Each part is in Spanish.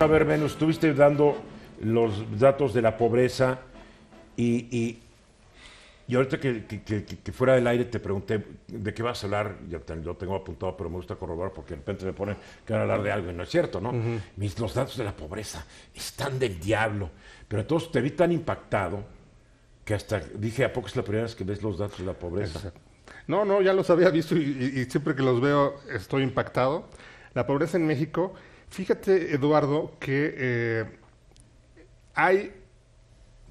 A ver, Venus, estuviste dando los datos de la pobreza y, y, ahorita que, fuera del aire te pregunté de qué vas a hablar, yo yo tengo apuntado, pero me gusta corroborar porque de repente me ponen que van a hablar de algo y no es cierto, ¿no? Mis, los datos de la pobreza están del diablo, pero entonces te vi tan impactado que hasta dije, ¿a poco es la primera vez que ves los datos de la pobreza? No, no, ya los había visto y siempre que los veo estoy impactado. La pobreza en México Fíjate, Eduardo, que eh, hay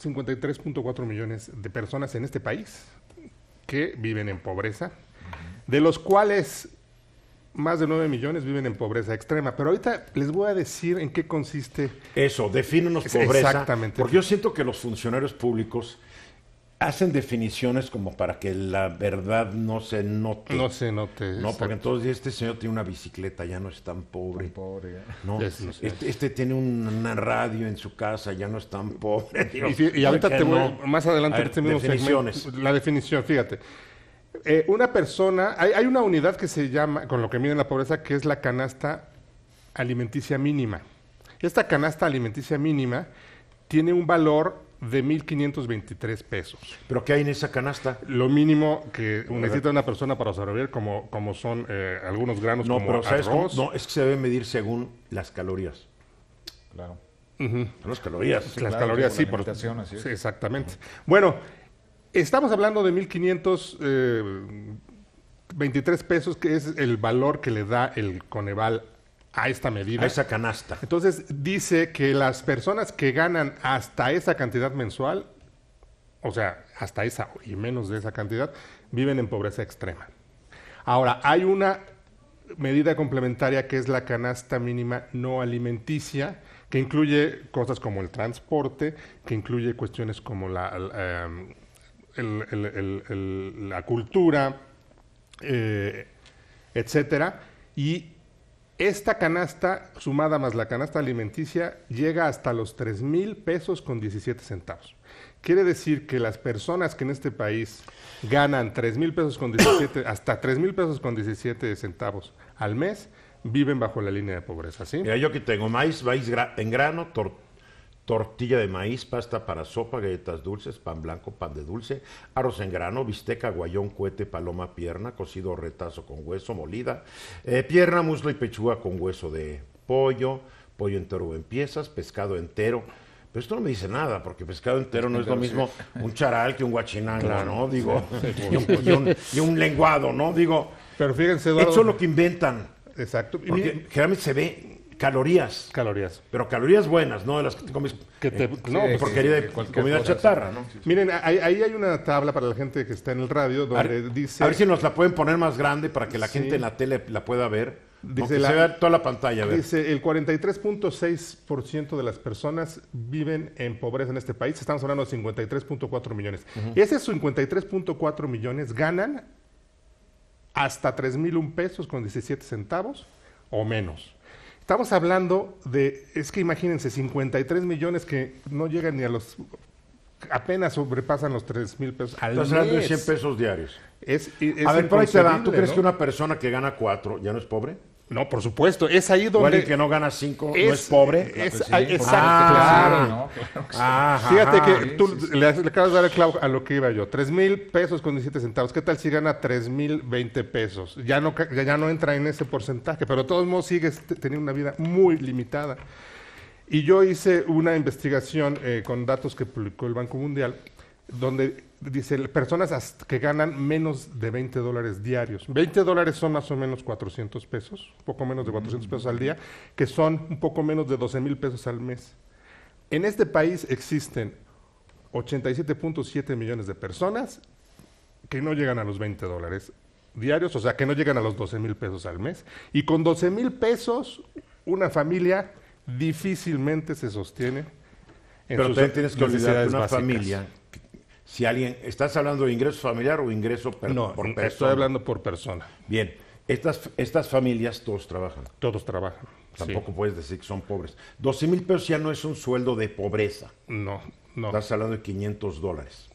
53.4 millones de personas en este país que viven en pobreza, de los cuales más de 9 millones viven en pobreza extrema. Pero ahorita les voy a decir en qué consiste. Eso, defínenos pobreza. Exactamente. Porque yo siento que los funcionarios públicos hacen definiciones como para que la verdad no se note. No se note. No, porque entonces este señor tiene una bicicleta, ya no es tan pobre. No, este, este, tiene una radio en su casa, ya no es tan pobre. y, ahorita te voy, más adelante, este mismo definiciones. la definición, fíjate. Eh, una persona, hay, hay una unidad que se llama, con lo que miden la pobreza, que es la canasta alimenticia mínima. Esta canasta alimenticia mínima tiene un valor de 1.523 pesos. ¿Pero qué hay en esa canasta? Lo mínimo que necesita una persona para sobrevivir, como, como son eh, algunos granos como arroz? No, es que se debe medir según las calorías. Claro. las calorías. las calorías, sí, por, así sí, Exactamente. Bueno, estamos hablando de 1.500... Eh, pesos, que es el valor que le da el Coneval a esta medida. A esa canasta. Entonces dice que las personas que ganan hasta esa cantidad mensual, o sea, hasta esa y menos de esa cantidad, viven en pobreza extrema. Ahora, hay una medida complementaria que es la canasta mínima no alimenticia, que incluye cosas como el transporte, que incluye cuestiones como la, eh, la, cultura, eh, etcétera. Y esta canasta, sumada más la canasta alimenticia, llega hasta los 3 mil pesos con 17 centavos. Quiere decir que las personas que en este país ganan 3 mil pesos con 17, hasta 3 mil pesos con 17 centavos al mes, viven bajo la línea de pobreza, Mira, yo aquí tengo maíz, maíz en grano, tortilla tortilla de maíz, pasta para sopa, galletas dulces, pan blanco, pan de dulce, arroz en grano, bisteca, guayón, cohete, paloma, pierna, cocido retazo con hueso, molida, eh, pierna, muslo y pechuga con hueso de pollo, pollo entero en piezas, pescado entero. Pero esto no me dice nada, porque pescado entero no es lo mismo un charal que un guachinanga, ¿no? Digo, y, un, lenguado, ¿no? Digo, pero fíjense, Eduardo, Eso lo que inventan. Exacto. Porque generalmente se ve calorías. Calorías. Pero calorías buenas, no de las que te comes eh, no, porquería de comida chatarra, ¿no? Miren, ahí, hay una tabla para la gente que está en el radio donde dice... A ver si nos la pueden poner más grande para que la gente en la tele la pueda ver. Dice la, se toda la pantalla. A Dice, el 43.6% de las personas viven en pobreza en este país. Estamos hablando de 53.4 millones. y 53.4 millones ganan hasta 3.001 pesos con 17 centavos o menos. Estamos hablando de, es que imagínense, 53 millones que no llegan ni a los, apenas sobrepasan los 3 mil pesos al Estás 100 pesos diarios. Es, es a ver, por ahí te ¿Tú crees que una persona que gana 4 ya no es pobre? No, por supuesto, es ahí donde... el que no gana cinco es, no es ah, pues ah, pobre. Exacto. Ah, Fíjate que tú le, acabas de dar el clavo a lo que iba yo. Tres mil pesos con 17 centavos. ¿Qué tal si gana tres mil 20 pesos? Ya no, ya, no entra en ese porcentaje, pero de todos modos sigues este, teniendo una vida muy limitada. Y yo hice una investigación eh, con datos que publicó el Banco Mundial, donde dice, personas que ganan menos de 20 dólares diarios. 20 dólares son más o menos 400 pesos, poco menos de 400 pesos al día, que son un poco menos de 12 mil pesos al mes. En este país existen 87.7 millones de personas que no llegan a los 20 dólares diarios, o sea, que no llegan a los 12 mil pesos al mes. Y con 12 mil pesos, una familia difícilmente se sostiene. En Pero que olvidar una familia si alguien, ¿estás hablando de ingreso familiar o ingreso por persona? Estoy hablando por persona. Bien, estas, estas familias todos trabajan. Todos trabajan. Tampoco puedes decir que son pobres. 12 mil pesos ya no es un sueldo de pobreza. No, no. Estás hablando de 500 dólares.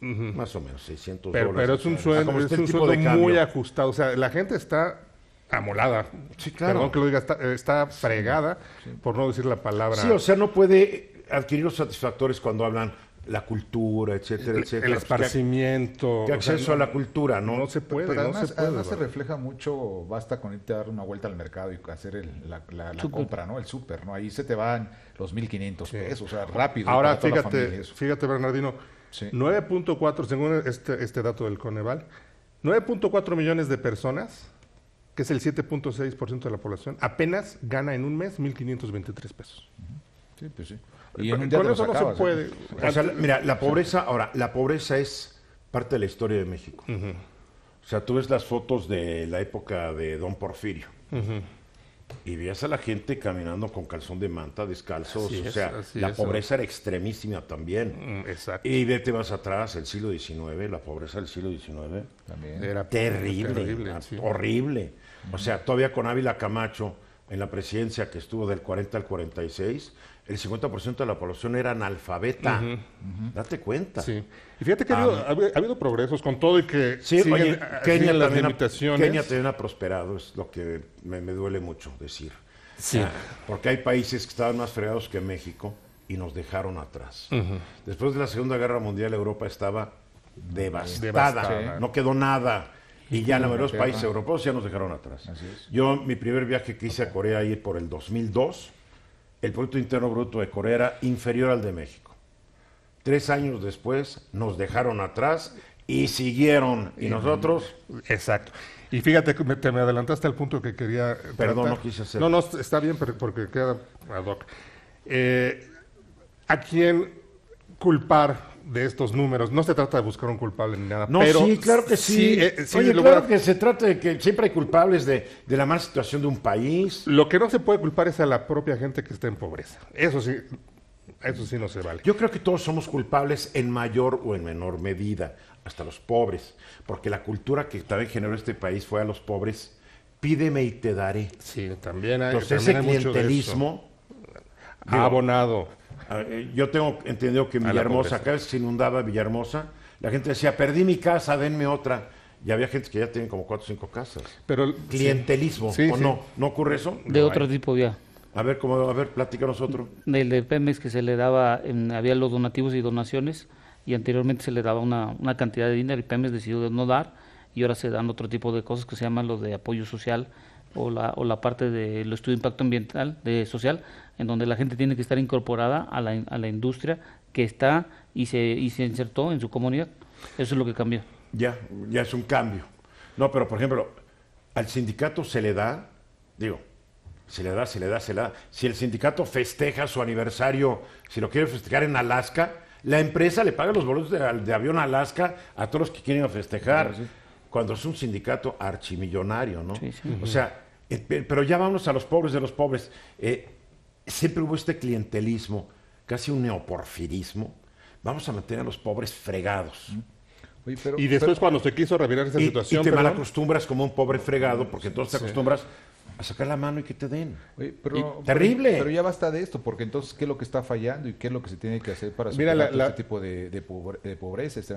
Más o menos, 600 dólares. Pero es un sueldo, un sueldo muy ajustado. O sea, la gente está amolada. Sí, claro. Perdón que lo diga, está, fregada, por no decir la palabra. Sí, o sea, no puede adquirir los satisfactores cuando hablan la cultura, etcétera, etcétera. El pues esparcimiento. El acceso a la cultura? No, no se puede. además, no se, puede, además se, refleja mucho, basta con irte a dar una vuelta al mercado y hacer la, compra, ¿no? El súper, ¿no? Ahí se te van los 1.500 quinientos pesos, o sea, rápido. Ahora, fíjate, fíjate, Bernardino, 9.4, según este, este dato del Coneval, 9.4 millones de personas que es el 7.6% de la población, apenas gana en un mes 1.523 pesos. veintitrés Sí, pues sí. Y en eso no se puede. mira, la pobreza, ahora, la pobreza es parte de la historia de México. O sea, tú ves las fotos de la época de Don Porfirio. Y veías a la gente caminando con calzón de manta, descalzos. o sea, la pobreza era extremísima también. Mm, y vete más atrás, el siglo XIX, la pobreza del siglo XIX. También. Era terrible, ah, horrible. O sea, todavía con Ávila Camacho en la presidencia que estuvo del 40 al 46, el 50% de la población era analfabeta. Date cuenta. Sí. Y fíjate que ha habido, ah, progresos con todo y que sí, Kenia también ha prosperado, es lo que me, duele mucho decir. Sí. Ah, porque hay países que estaban más fregados que México y nos dejaron atrás. Después de la Segunda Guerra Mundial, Europa estaba devastada, no quedó nada. Y ya la países europeos ya nos dejaron atrás. Yo, mi primer viaje que hice a Corea ahí por el 2002, el Producto Interno Bruto de Corea era inferior al de México. Tres años después nos dejaron atrás y siguieron. ¿Y nosotros? Exacto. Y fíjate que me, te me adelantaste al punto que quería. Perdón, no quise hacer. No, no, está bien porque queda eh, ¿A quién culpar de estos números. No se trata de buscar un culpable ni nada. No, sí, claro que sí. Eh, eh, Oye, claro que se trata de que siempre hay culpables de, la mala situación de un país. Lo que no se puede culpar es a la propia gente que está en pobreza. Eso sí, eso sí no se vale. Yo creo que todos somos culpables en mayor o en menor medida, hasta los pobres, porque la cultura que también generó este país fue a los pobres, pídeme y te daré. Sí, también hay. Entonces clientelismo... abonado. Eh, yo tengo entendido que en Villahermosa, acá se inundaba Villahermosa, la gente decía, perdí mi casa, denme otra. Y había gente que ya tiene como cuatro o cinco casas. Pero el, clientelismo, ¿o no? ¿No ocurre eso? De otro tipo ya. A ver, cómo, a ver, platica nosotros. Del de Pemex que se le daba, había los donativos y donaciones, y anteriormente se le daba una, una cantidad de dinero y Pemex decidió no dar, y ahora se dan otro tipo de cosas que se llaman los de apoyo social, o la, o la parte del estudio de impacto ambiental, de social, en donde la gente tiene que estar incorporada a la, industria que está y se, y se insertó en su comunidad. Eso es lo que cambió. Ya, ya es un cambio. No, pero por ejemplo, al sindicato se le da, digo, se le da, se le da, se le da. Si el sindicato festeja su aniversario, si lo quiere festejar en Alaska, la empresa le paga los boletos de, avión a Alaska a todos los que quieren festejar. Cuando es un sindicato archimillonario, ¿no? Sí, sí. O sea, eh, pero ya vamos a los pobres de los pobres. Eh, siempre hubo este clientelismo, casi un neoporfirismo. Vamos a mantener a los pobres fregados. y después cuando se quiso revelar esa situación... Y te malacostumbras como un pobre fregado, porque entonces te acostumbras a sacar la mano y que te den. terrible. Pero, ya basta de esto, porque entonces, ¿qué es lo que está fallando y qué es lo que se tiene que hacer para Mira superar este tipo de, de, pobreza, este,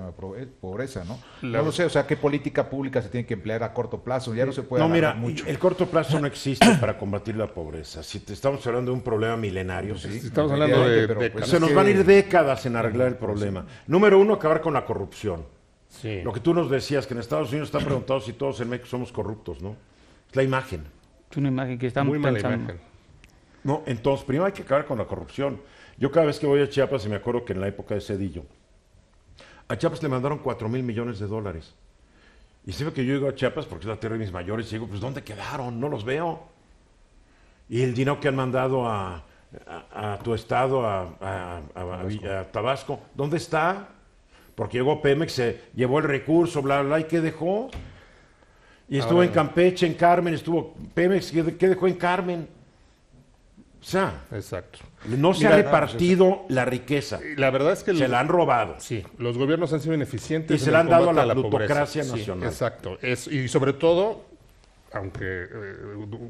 pobreza, ¿no? no sé, o sea, ¿qué política pública se tiene que emplear a corto plazo? Ya no se puede. No, mira, mucho. el corto plazo no existe para combatir la pobreza. Si te estamos hablando de un problema milenario, sí. Si estamos hablando de. Pues, se nos van a ir décadas en arreglar el pues, problema. Número uno, acabar con la corrupción. Lo que tú nos decías, que en Estados Unidos están preguntados si todos en México somos corruptos, ¿no? Es la imagen. Es una imagen que está muy mal. No, entonces, primero hay que acabar con la corrupción. Yo cada vez que voy a Chiapas, y me acuerdo que en la época de Cedillo, a Chiapas le mandaron 4 mil millones de dólares. Y siempre que yo llego a Chiapas, porque es la tierra de mis mayores, digo, pues ¿dónde quedaron? No los veo. Y el dinero que han mandado a, tu estado, a, a, Tabasco, ¿dónde está? Porque llegó Pemex, se llevó el recurso, bla, bla, ¿y qué dejó? Y ah, estuvo en Campeche, en Carmen, estuvo Pemex, ¿qué dejó en Carmen? O sea, Exacto. no se ha repartido la riqueza. La verdad es que se la han robado. Sí, los gobiernos han sido ineficientes. Y se la han dado a la, plutocracia nacional. exacto. y sobre todo aunque eh,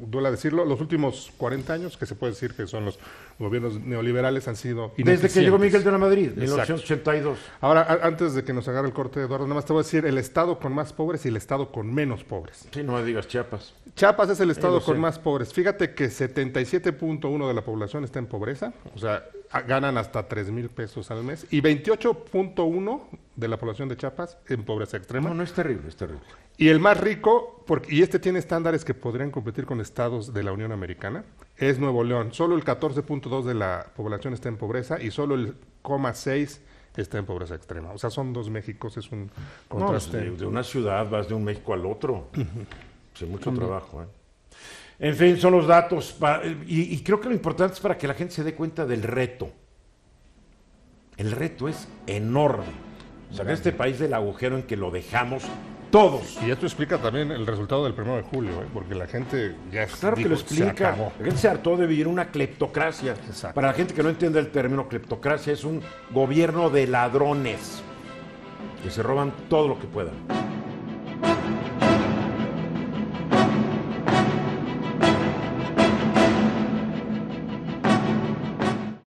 duela decirlo, los últimos 40 años, que se puede decir que son los gobiernos neoliberales, han sido Desde que llegó Miguel de la Madrid, en 1982. Ahora, antes de que nos agarre el corte, Eduardo, nada más te voy a decir el estado con más pobres y el estado con menos pobres. Sí, no me digas Chiapas. Chiapas es el estado con más pobres. Fíjate que 77.1 de la población está en pobreza, o sea, ganan hasta 3 mil pesos al mes. Y 28.1 de la población de Chiapas en pobreza extrema. No, no es terrible, es terrible. Y el más rico, porque, y este tiene estándares que podrían competir con estados de la Unión Americana, es Nuevo León. Solo el 14.2 de la población está en pobreza y solo el 0,6 está en pobreza extrema. O sea, son dos Méxicos, es un pues, contraste. de, una ciudad vas de un México al otro. mucho trabajo, ¿eh? En fin, son los datos. y, creo que lo importante es para que la gente se dé cuenta del reto. El reto es enorme. Sacar este país del agujero en que lo dejamos todos. Y esto explica también el resultado del primero de julio, ¿eh? porque la gente ya pues Claro que lo explica. La gente se hartó de vivir una cleptocracia. Para la gente que no entiende el término cleptocracia, es un gobierno de ladrones que se roban todo lo que puedan.